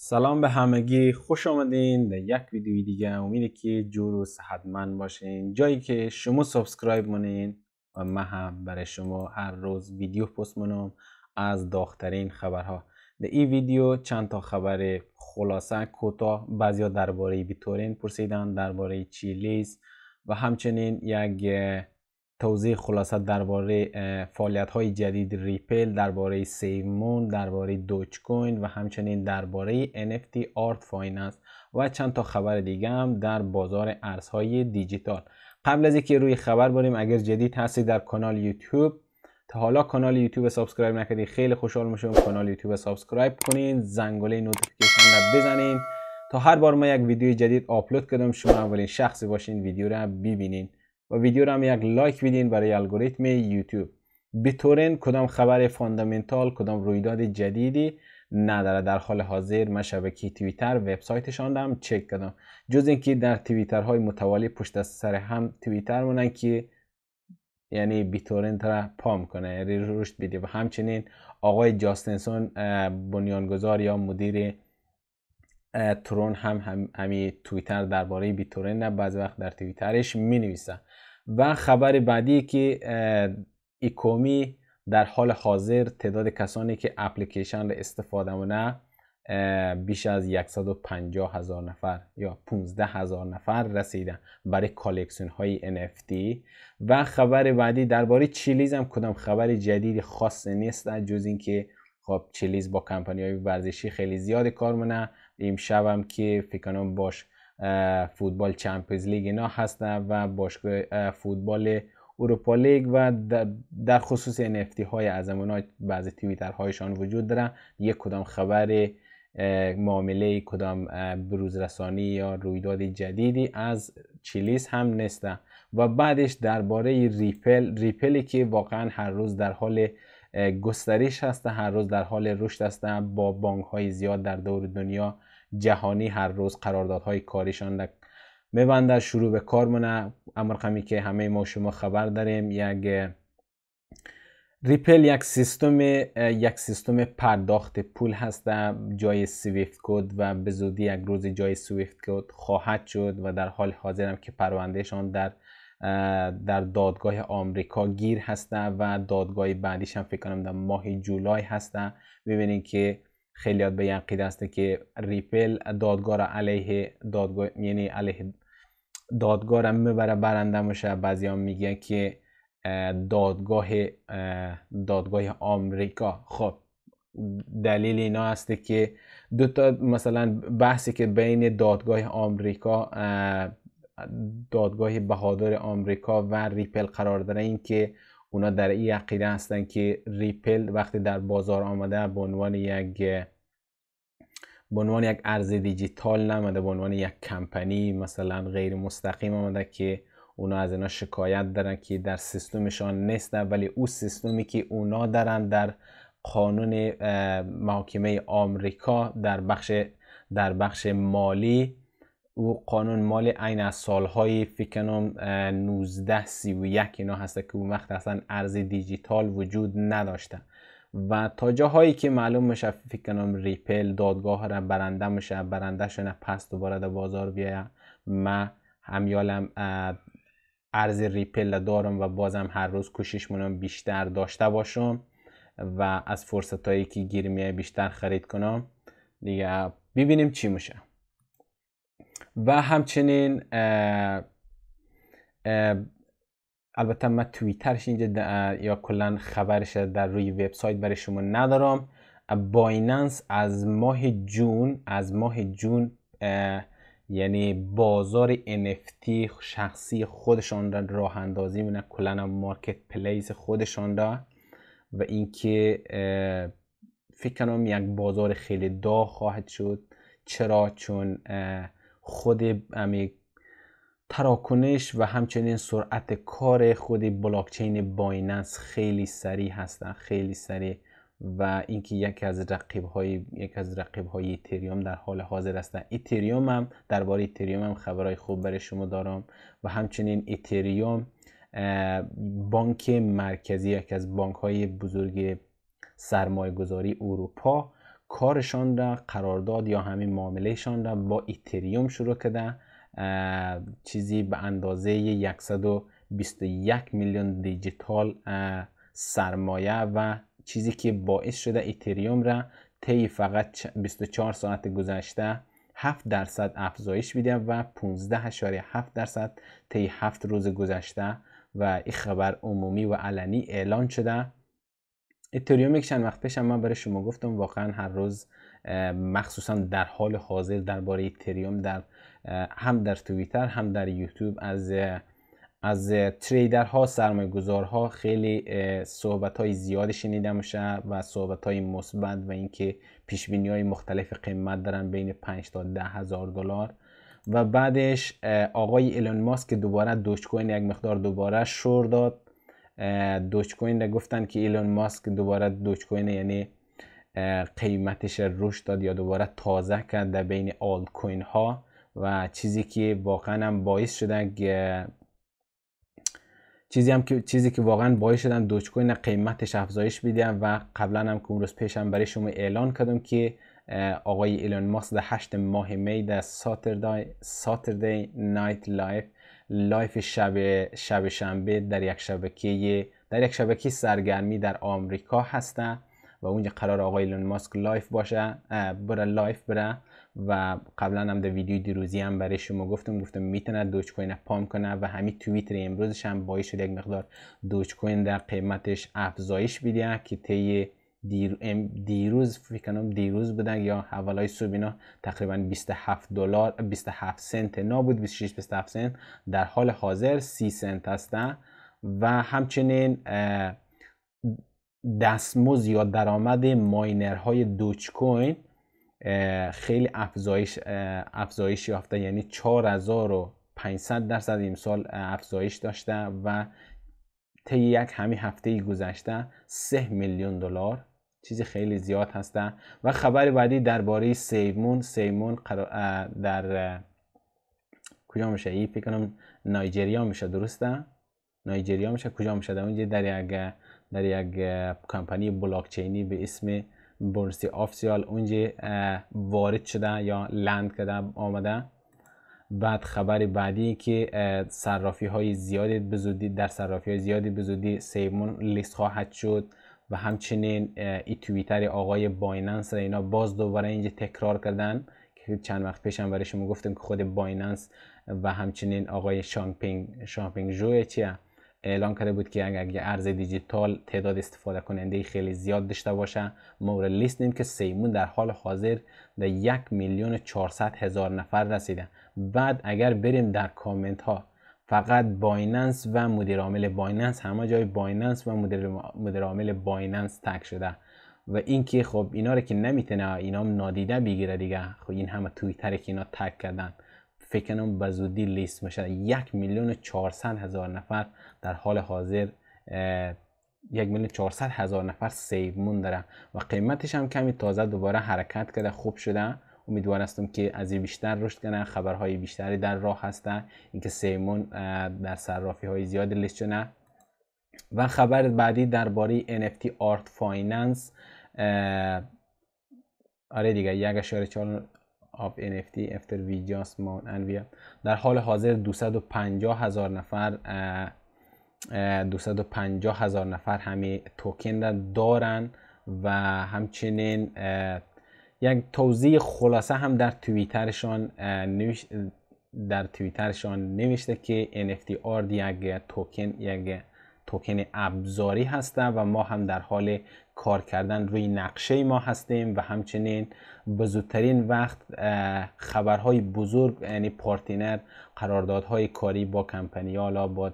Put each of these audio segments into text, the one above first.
سلام به همگی خوش آمدین به یک ویدیوی دیگه امیده که جور و صحتمند باشین جایی که شما سابسکرایب مونین و من هم برای شما هر روز ویدیو پست مونم از داخترین خبرها در این ویدیو چند تا خبر خلاصه کوتاه بعضیا درباره بیتورین پرسیدن درباره چیلیز و همچنین یک توضیح خلاصه درباره فعالیت های جدید ریپل درباره سیمون درباره دوچ کوین و همچنین درباره NFT آرت فایننس و چند تا خبر دیگه هم در بازار ارزهای دیجیتال قبل از اینکه روی خبر بریم اگر جدید هستید در کانال یوتیوب تا حالا کانال یوتیوب سابسکرایب نکردی خیلی خوشحال میشم کانال یوتیوب سابسکرایب کنین زنگوله نوتیفیکیشن رو بزنین تا هر بار ما یک ویدیو جدید آپلود کردم شما اولین شخصی باشین ویدیو رو ببینین و ویدیو رو هم یک لایک بدین برای الگوریتم یوتیوب بیتورن کدام خبر فاندامنتال کدام رویداد جدیدی نداره در حال حاضر من تویتر، توییتر وبسایتشان هم چک کردم جز اینکه در تویتر های متوالی پشت سر هم تویتر مونن که یعنی بیتورن را پام کنه یعنی رشد بده و همچنین آقای جاستنسون بنیانگذار یا مدیر ترون هم, همی تویتر درباره بیتورن بعض وقت در تویترش می نویسه و خبر بعدی که ایکومی در حال حاضر تعداد کسانی که اپلیکیشن را استفاده مونه بیش از 150 هزار نفر یا 15 هزار نفر رسیدن برای کالکسون های NFT و خبر بعدی درباره چیلیز هم کدام خبر جدید خاص نیست جز اینکه خب چیلیز با کمپانی های ورزشی خیلی زیاد کار مونه امشب هم که فکر کنم باش فوتبال چمپیونز لیگ اینا هستن و باشگاه فوتبال اروپا لیگ و در خصوص NFT های از اونها بعضی تویتر هایشان وجود دارن یک کدام خبر معامله کدام بروز رسانی یا رویداد جدیدی از چیلیس هم نیستن و بعدش درباره ریپل ریپلی که واقعا هر روز در حال گسترش هستن هر روز در حال رشد هستن با بانک های زیاد در دور دنیا جهانی هر روز قراردادهای کاریشان را میبنده شروع به کار مونه امر قمی که همه ما شما خبر داریم یک ریپل یک سیستم یک سیستم پرداخت پول هست جای سویفت کد و به زودی یک روز جای سویفت کد خواهد شد و در حال حاضرم که پروندهشان در در دادگاه آمریکا گیر هسته و دادگاه بعدیش هم فکر کنم در ماه جولای هسته ببینید که خیلی به یقید است که ریپل دادگاه علیه دادگاه یعنی علیه دادگاه میبره برنده میشه بعضی هم میگه که دادگاه دادگاه آمریکا خب دلیل اینا هسته که دو تا مثلا بحثی که بین دادگاه آمریکا دادگاه بهادار آمریکا و ریپل قرار داره این که اونا در این عقیده هستن که ریپل وقتی در بازار آمده به عنوان یک به عنوان یک ارز دیجیتال نمده به عنوان یک کمپنی مثلا غیر مستقیم آمده که اونا از اینا شکایت دارن که در سیستمشان نیست ولی او سیستمی که اونا دارن در قانون محاکمه آمریکا در بخش در بخش مالی او قانون مال عین از سالهای فکر کنم 19 31 اینا هسته که اون وقت اصلا ارز دیجیتال وجود نداشته و تا جاهایی که معلوم میشه فکر ریپل دادگاه را برنده میشه برنده شنه پس دوباره در بازار بیایه ما همیالم ارز ریپل دارم و بازم هر روز کوشش منم بیشتر داشته باشم و از فرصت هایی که گیر بیشتر خرید کنم دیگه ببینیم چی میشه و همچنین البته من توییترش اینجا یا کلا خبرش در روی وبسایت برای شما ندارم بایننس از ماه جون از ماه جون یعنی بازار NFT شخصی خودشان را راه اندازی میکنن کلا مارکت پلیس خودشان را و اینکه فکر کنم یک بازار خیلی دا خواهد شد چرا چون خود تراکنش و همچنین سرعت کار خود بلاکچین بایننس خیلی سریع هستن خیلی سریع و اینکه یکی از رقیب های یک از رقیب های ایتریوم در حال حاضر هستن ایتریوم هم درباره ایتریوم هم خبرهای خوب برای شما دارم و همچنین ایتریوم بانک مرکزی یکی از بانک های بزرگ سرمایه گذاری اروپا کارشان را قرارداد یا همین معاملهشان را با ایتریوم شروع کرده چیزی به اندازه 121 میلیون دیجیتال سرمایه و چیزی که باعث شده ایتریوم را طی فقط 24 ساعت گذشته 7 درصد افزایش بیده و 15.7 درصد طی 7 روز گذشته و این خبر عمومی و علنی اعلان شده اتریوم یک چند وقت پیشم من برای شما گفتم واقعا هر روز مخصوصا در حال حاضر درباره اتریوم در هم در توییتر هم در یوتیوب از از تریدرها سرمایه خیلی صحبت های زیادی شنیده میشه و صحبت های مثبت و اینکه پیش بینی های مختلف قیمت دارن بین 5 تا ده هزار دلار و بعدش آقای ایلون ماسک دوباره دوج کوین یعنی یک مقدار دوباره شور داد دوچ کوین گفتن که ایلون ماسک دوباره دوچ کوین یعنی قیمتش رشد داد یا دوباره تازه کرد در بین آل کوین ها و چیزی که واقعا هم باعث شده چیزی هم که چیزی که واقعا باعث شدن دوچ کوین قیمتش افزایش بده و قبلا هم که امروز پیشم برای شما اعلان کردم که آقای ایلون ماسک در 8 ماه می در ساتردی نایت لایف لایف شب شب شنبه در یک شبکه در یک شبکه سرگرمی در آمریکا هستن و اونجا قرار آقای ایلون ماسک لایف باشه بره لایف بره و قبلا هم در ویدیو دیروزی هم برای شما گفتم گفتم میتونه دوچ کوین پام کنه و همین توییتر امروزش هم باعث شد یک مقدار دوچ کوین در قیمتش افزایش بیده که طی دیر... دیروز فکر دیروز بودن یا حوالای سوبینا تقریبا 27 دلار 27 سنت نابود 26 27 سنت در حال حاضر 30 سنت هستن و همچنین دستمزد یا درآمد های دوچ کوین خیلی افزایش افزایش یافته یعنی 4500 درصد امسال افزایش داشته و طی یک همین هفته گذشته 3 میلیون دلار چیزی خیلی زیاد هستن و خبر بعدی درباره سیمون سیمون در کجا میشه ای فکر کنم نایجریا میشه درسته نایجریا میشه کجا میشه در اونجا در یک در یک کمپانی بلاک چینی به اسم بورسی آفسیال اونجا وارد شده یا لند کرده آمده بعد خبر بعدی که صرافی های زیادی بزودی در صرافی های زیادی بزودی سیمون لیست خواهد شد و همچنین ای توییتر آقای بایننس اینا باز دوباره اینجا تکرار کردن که چند وقت پیش هم برای شما گفتم که خود بایننس و همچنین آقای شانپینگ شانپینگ چیه اعلان کرده بود که اگر ارز دیجیتال تعداد استفاده کننده خیلی زیاد داشته باشه ما را لیست نیم که سیمون در حال حاضر در یک میلیون چهارصد هزار نفر رسیده بعد اگر بریم در کامنت ها فقط بایننس و مدیر عامل بایننس همه جای بایننس و مدیر عامل بایننس تک شده و اینکه خب اینا رو که نمیتونه اینا نادیده بگیره دیگه خب این همه تویتر که اینا تک کردن فکرم به زودی لیست میشه یک میلیون چهارصد هزار نفر در حال حاضر یک میلیون چهارصد هزار نفر سیو مون داره و قیمتش هم کمی تازه دوباره حرکت کرده خوب شده امیدوار هستم که از این بیشتر رشد کنه خبرهای بیشتری در راه هستن اینکه سیمون در صرافی های زیاد لیست نه و خبر بعدی درباره NFT art finance آره دیگه یک اشاره چهار آف NFT افتر ویجاس مان در حال حاضر 250 هزار نفر 250 هزار نفر همه توکن را دارن و همچنین یک توضیح خلاصه هم در توییترشان در توییترشان نوشته که NFT آرد یک توکن یک توکن ابزاری هسته و ما هم در حال کار کردن روی نقشه ما هستیم و همچنین به زودترین وقت خبرهای بزرگ یعنی پارتینر قراردادهای کاری با کمپنی ها با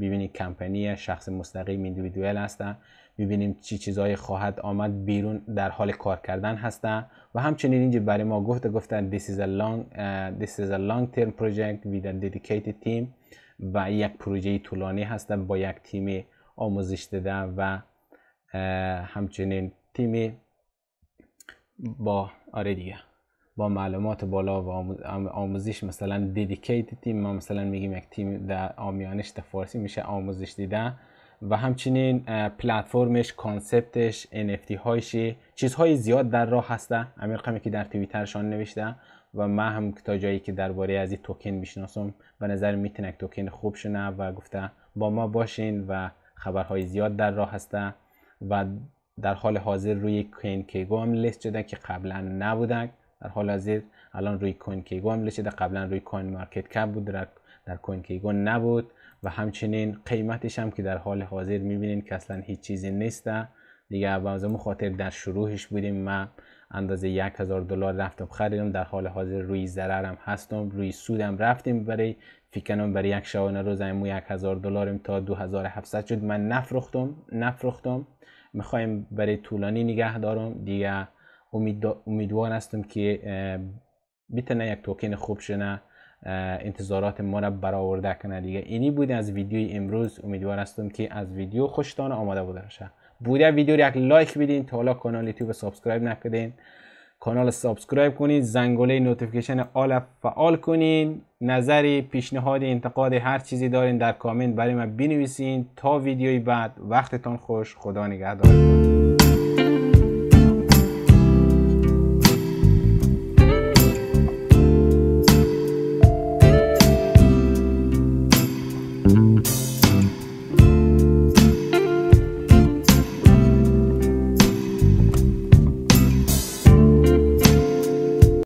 ببینی کمپنی شخص مستقیم ایندیویدوئل هستن میبینیم چی چیزهایی خواهد آمد بیرون در حال کار کردن هستن و همچنین اینجا برای ما گفته گفتن this is a long uh, this is term project with a dedicated team و یک پروژه طولانی هستن با یک تیم آموزش داده و همچنین تیم با آره دیگه با معلومات بالا و آموزش مثلا دیدیکیت تیم ما مثلا میگیم یک تیم در آمیانش در فارسی میشه آموزش دیده و همچنین پلتفرمش کانسپتش NFT هایشی چیزهای زیاد در راه هسته امیر قمی که در تویترشان نوشته و ما هم تا جایی که درباره از این توکن میشناسم به نظر میتونه توکن خوب شونه و گفته با ما باشین و خبرهای زیاد در راه هسته و در حال حاضر روی کوین کیگو هم لیست شده که قبلا نبودن در حال حاضر الان روی کوین کیگو هم شده قبلا روی کوین مارکت کپ بود در, در کوین کیگو نبود و همچنین قیمتش هم که در حال حاضر میبینین که اصلا هیچ چیزی نیسته دیگه از خاطر در شروعش بودیم من اندازه هزار دلار رفتم خریدم در حال حاضر روی ضررم هستم روی سودم رفتیم برای فکر برای یک شبانه روز مو هزار دلارم تا 2700 شد من نفروختم نفروختم میخوایم برای طولانی نگه دارم دیگه امید امیدوار هستم که بیتنه یک توکن خوب شنه انتظارات ما را برآورده کنه دیگه اینی بود از ویدیوی امروز امیدوار هستم که از ویدیو خوشتان آماده بوده باشه بوده ویدیو را یک لایک بدین تا حالا کانال یوتیوب سابسکرایب نکردین کانال سابسکرایب کنین زنگوله نوتیفیکیشن آل فعال کنین نظری پیشنهاد انتقاد هر چیزی دارین در کامنت برای من بنویسین تا ویدیوی بعد وقتتان خوش خدا نگهدار